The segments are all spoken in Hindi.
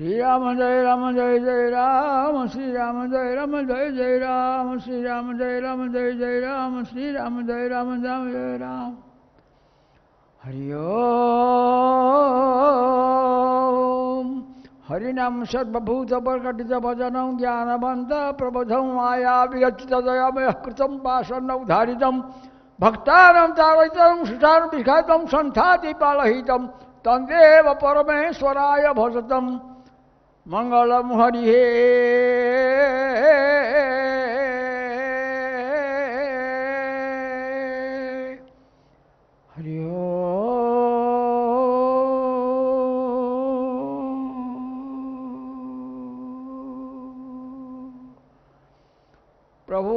श्री राम जय राम जय जय राम श्री राम जय राम जय जय राम श्री राम जय राम जय जय राम श्री राम जय राम राम जय राम हरिओम हरिनाम सर्वभूत प्रकटित भजनम ज्ञानवंत प्रबोधम माया विरचित दयामय कृतम पाषण उधारित भक्तारं तारयितं सुषां विघातं सन्थाति परमेश्वराय भजतम மங்களம் ஹரியே प्रभु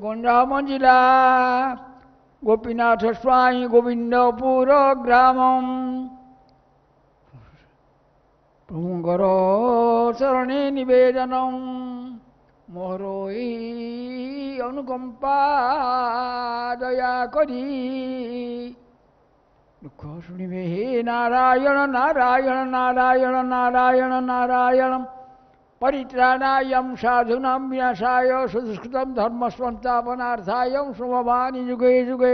શ્રીગુંડામંજિલા ગોપીનાથ સ્વામી ગોવિંદપુર ગ્રામમ હું કરો શરણે નિવેદન મોહરો અનુકંપા દયા કરી દુઃખ સુણીવે હે નારાયણ નારાયણ નારાયણ નારાયણ નારાયણ परित्राणायम साधुना विनाशाय सुदुष्कृतम धर्म संस्थापनार्थायम सुमवान युगे युगे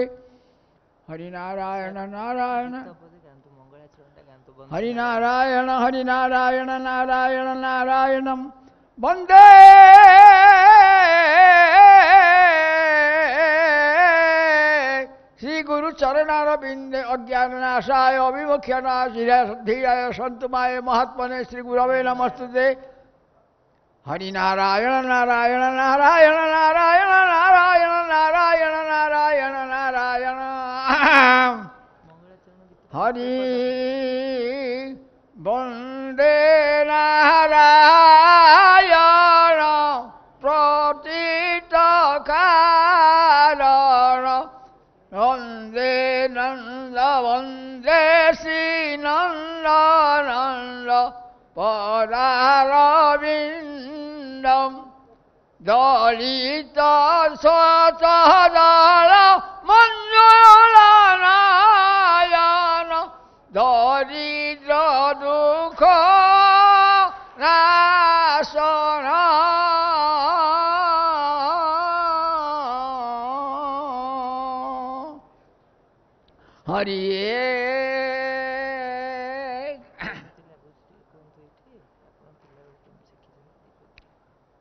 हरिनारायण नारायण हरिनारायण हरिनारायण नारायण नारायण वंदे श्री गुरु चरणारविंद अज्ञाननाशाय अभिमुख्यनाशिराय संतुमाय महात्मने श्री गुरवे नमस्ते হরি নারায়ণ নারায়ণ নারায়ণ নারায়ণ নারায়ণ নারায়ণ নারায়ণ নারায়ণ হরি বন্দে নারায়ণ প্রতীত কারণ বন্দে নন্দ বন্দে শ্রী নন্দ নন্দ পরারবিন্দ 道理大说咋咋了，梦又啦啦呀啦，道理这都可难说啊，好的。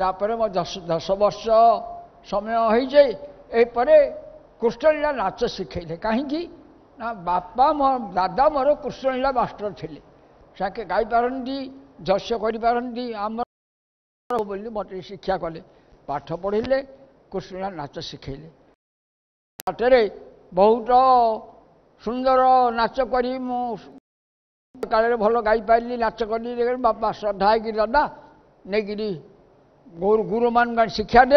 ତାପରେ ମୋ ଦଶ ଦଶ ବର୍ଷ ସମୟ ହୋଇଯାଏ ଏପରେ କୃଷ୍ଣଲୀଳା ନାଚ ଶିଖେଇଲେ କାହିଁକି ନା ବାପା ମୋ ଦାଦା ମୋର କୃଷ୍ଣଲୀଳା ମାଷ୍ଟର ଥିଲେ ସାଙ୍ଗେ ଗାଇପାରନ୍ତି ଯଶ କରିପାରନ୍ତି ଆମର ବୋଲି ମୋତେ ଶିକ୍ଷା କଲେ ପାଠ ପଢ଼ିଲେ କୃଷ୍ଣଲୀଳା ନାଚ ଶିଖେଇଲେ ବାଟରେ ବହୁତ ସୁନ୍ଦର ନାଚ କରି ମୁଁ କାଳରେ ଭଲ ଗାଇପାରିଲି ନାଚ କଲି ବାପା ଶ୍ରଦ୍ଧା ହେଇକି ଦାଦା ନେଇକିରି गुरु मान शिक्षा दे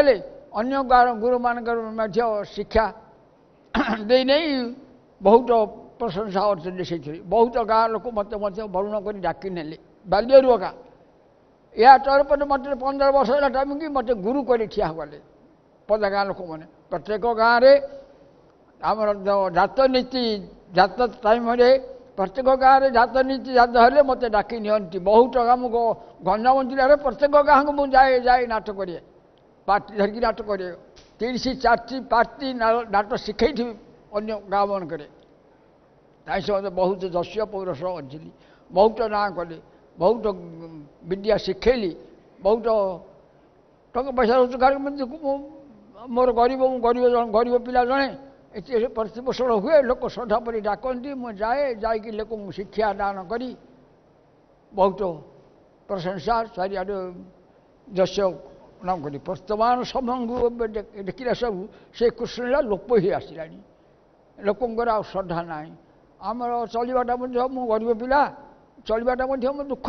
अन्य गुरु मानी शिक्षा दे नहीं बहुत प्रशंसा अर्जन से बहुत गाँव लोक मत वर्ण कर डाक ने बाल्यर का या तरफ मत पंदर वर्ष टाइम कि मत गुरु कर ठिया कले पदा गाँव लोक मैंने प्रत्येक गाँव में आम जत नीति जत टाइम ପ୍ରତ୍ୟେକ ଗାଁରେ ଜାତ ନୀତି ଜାତ ହେଲେ ମୋତେ ଡାକି ନିଅନ୍ତି ବହୁତ ଟଙ୍କା ମୁଁ ଗଞ୍ଜାମଞ୍ଜିଲାରେ ପ୍ରତ୍ୟେକ ଗାଁକୁ ମୁଁ ଯାଏ ଯାଏ ନାଟ କରେ ପାର୍ଟି ଧରିକି ନାଟ କରେ ତିରିଶ ଚାରିଟି ପାର୍ଟି ନାଟ ଶିଖେଇଥିବି ଅନ୍ୟ ଗାଁମାନଙ୍କରେ ତା ସହିତ ବହୁତ ଦସ୍ୟ ପୌରସ ଅଞ୍ଚିଲି ବହୁତ ନାଁ କଲି ବହୁତ ବିଦ୍ୟା ଶିଖେଇଲି ବହୁତ ଟଙ୍କା ପଇସା ରୋଜଗାର ମୁଁ ମୋର ଗରିବ ମୁଁ ଗରିବ ଗରିବ ପିଲା ଜଣେ এতে পরসব সরহ গয়ে লোক শ্রদ্ধা পরি ঢাকনদি মু যায়ে যায় কি লেকো শিক্ষা দান করি বহুত পরসংসার সারি আদে দস্য নাম করি প্রস্তাবন সমঙ্গ অবজে কিরা সব শেখ কুশলিলা লপহে আসিরাড়ি লোকম গরা শ্রদ্ধা নাই আমর চলিবাটা মধ্যে মু গড়িবি পিলা চলিবাটা মধ্যে মু দুঃখ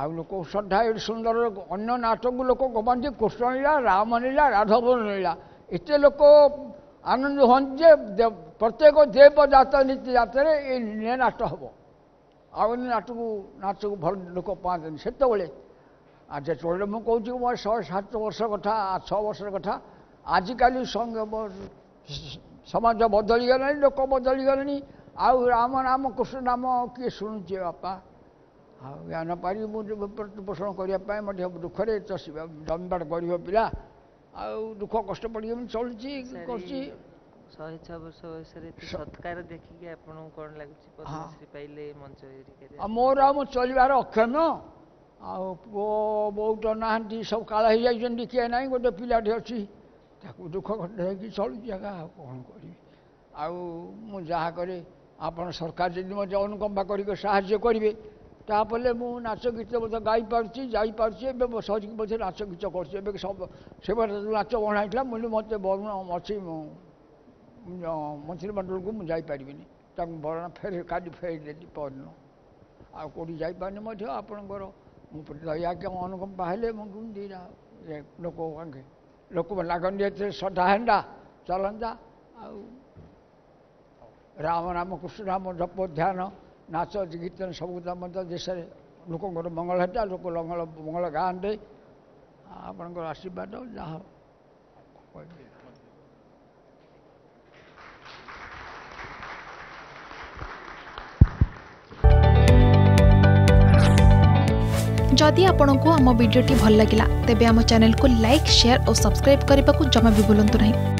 আউ লোক শ্রদ্ধা এর সুন্দর অন্য নাটক লোক গোমানজি কুশলিলা রামনিলা রাধবন লিলা এতে লোক ଆନନ୍ଦ ହୁଅନ୍ତି ଯେ ପ୍ରତ୍ୟେକ ଦେବ ଯାତ୍ରା ନୀତି ଯାତ୍ରାରେ ଏଇ ନାଟ ହେବ ଆଉ ନାଟକୁ ନାଚକୁ ଭଲ ଲୋକ ପାଆନ୍ତିନି ସେତେବେଳେ ଆଉ ଯେତେବେଳେ ମୁଁ କହୁଛି ମୋର ଶହେ ସାତ ବର୍ଷ କଥା ଛଅ ବର୍ଷର କଥା ଆଜିକାଲି ସମାଜ ବଦଳିଗଲାଣି ଲୋକ ବଦଳିଗଲେଣି ଆଉ ରାମ ନାମ କୃଷ୍ଣ ନାମ କିଏ ଶୁଣୁଛି ବାପା ଆଉ ଜ୍ଞାନ ପାରି ମୁଁ ପ୍ରତିପୋଷଣ କରିବା ପାଇଁ ମଧ୍ୟ ଦୁଃଖରେ ଚଷିବା ଜମିବାଟ ଗରିବ ପିଲା ଆଉ ଦୁଃଖ କଷ୍ଟ ପଡ଼ିକି ଏମିତି ଚଳୁଛି କରୁଛି ଶହେ ଛଅ ବର୍ଷ ବୟସରେ ସତ୍କାର ଦେଖିକି ଆପଣଙ୍କୁ କ'ଣ ଲାଗୁଛି ପଦ୍ମଶ୍ରୀ ପାଇଲେ ମଞ୍ଚ ଆଉ ମୋର ଆଉ ମୋ ଚଳିବାର ଅକ୍ଷମ ଆଉ ପୁଅ ବୋଉ ତ ନାହାନ୍ତି ସବୁ କାଳ ହେଇଯାଇଛନ୍ତି କିଏ ନାହିଁ ଗୋଟେ ପିଲାଟି ଅଛି ତାକୁ ଦୁଃଖ ଖଣ୍ଡ ହେଇକି ଚଳୁଛି ଆଗା ଆଉ କ'ଣ କରିବି ଆଉ ମୁଁ ଯାହା କରେ ଆପଣ ସରକାର ଯଦି ମୋତେ ଅନୁକମ୍ପା କରିକି ସାହାଯ୍ୟ କରିବେ ତାପରେ ମୁଁ ନାଚ ଗୀତ ମଧ୍ୟ ଗାଇପାରୁଛି ଯାଇପାରୁଛି ଏବେ ସରିକି ମଧ୍ୟ ନାଚ ଗୀତ କରୁଛି ଏବେ ସେବାର ନାଚ ବଣା ହେଇଥିଲା ମୁଁ ମୋତେ ବରୁଣ ଅଛି ମନ୍ତ୍ରିମଣ୍ଡଳକୁ ମୁଁ ଯାଇପାରିବିନି ତାଙ୍କୁ ବରଣ ଫେରି କାଲି ଫେରିଦେଲି ପରଦିନ ଆଉ କେଉଁଠି ଯାଇପାରୁନି ମଧ୍ୟ ଆପଣଙ୍କର ମୁଁ ଦୟାଜ୍ଞା ଅନୁକମ୍ପା ହେଲେ ମୁଁ କେମିତି ଲୋକ ଲୋକମାନେ ଲାଗନ୍ତି ଏଥିରେ ଶ୍ରଦ୍ଧା ହେନ୍ତା ଚଲନ୍ତା ଆଉ ରାମ ରାମ କୃଷ୍ଣ ରାମ ଜପ ଧ୍ୟାନ ନାଚ କୀର୍ତ୍ତନ ସବୁ ମଧ୍ୟ ଦେଶରେ ଲୋକଙ୍କର ମଙ୍ଗଳ ହେଲା ଲୋକ ମଙ୍ଗଳ ମଙ୍ଗଳ ଗାଆନ୍ତେ ଆପଣଙ୍କର ଆଶୀର୍ବାଦ ଯାହା କହିବି ଯଦି ଆପଣଙ୍କୁ ଆମ ଭିଡ଼ିଓଟି ଭଲ ଲାଗିଲା ତେବେ ଆମ आम ଲାଇକ୍ लाइक सेयार ସବସ୍କ୍ରାଇବ୍ କରିବାକୁ ଜମା ବି जमा ନାହିଁ